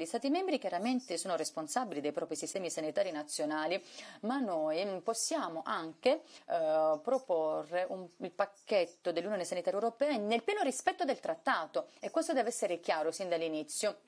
Gli Stati membri chiaramente sono responsabili dei propri sistemi sanitari nazionali, ma noi possiamo anche eh, proporre un, il pacchetto dell'Unione Sanitaria Europea nel pieno rispetto del trattato e questo deve essere chiaro sin dall'inizio.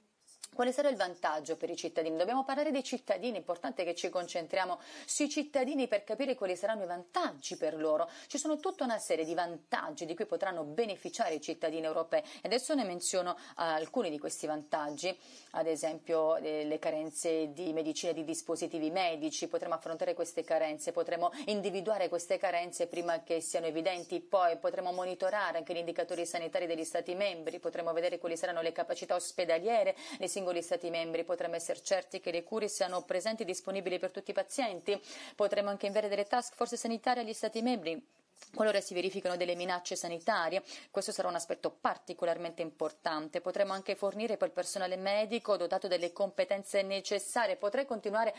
Quale sarà il vantaggio per i cittadini? Dobbiamo parlare dei cittadini, è importante che ci concentriamo sui cittadini per capire quali saranno i vantaggi per loro. Ci sono tutta una serie di vantaggi di cui potranno beneficiare i cittadini europei e adesso ne menziono eh, alcuni di questi vantaggi, ad esempio eh, le carenze di medicina, e di dispositivi medici, potremo affrontare queste carenze, potremo individuare queste carenze prima che siano evidenti, poi potremo monitorare anche gli indicatori sanitari degli Stati membri, potremo vedere quali saranno le capacità ospedaliere, le singole singoli Stati membri. Potremmo essere certi che le cure siano presenti e disponibili per tutti i pazienti. Potremmo anche inviare delle task force sanitarie agli Stati membri Qualora si verificano delle minacce sanitarie, questo sarà un aspetto particolarmente importante. Potremmo anche fornire quel personale medico dotato delle competenze necessarie. Potrei continuare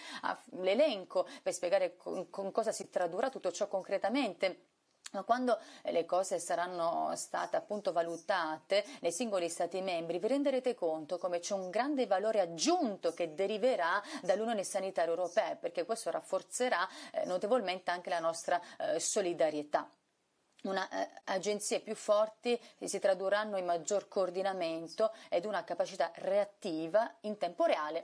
l'elenco per spiegare con cosa si tradurrà tutto ciò concretamente. Ma quando eh, le cose saranno state appunto valutate nei singoli Stati membri, vi renderete conto come c'è un grande valore aggiunto che deriverà dall'Unione Sanitaria Europea, perché questo rafforzerà eh, notevolmente anche la nostra eh, solidarietà. Una, eh, agenzie più forti si tradurranno in maggior coordinamento ed una capacità reattiva in tempo reale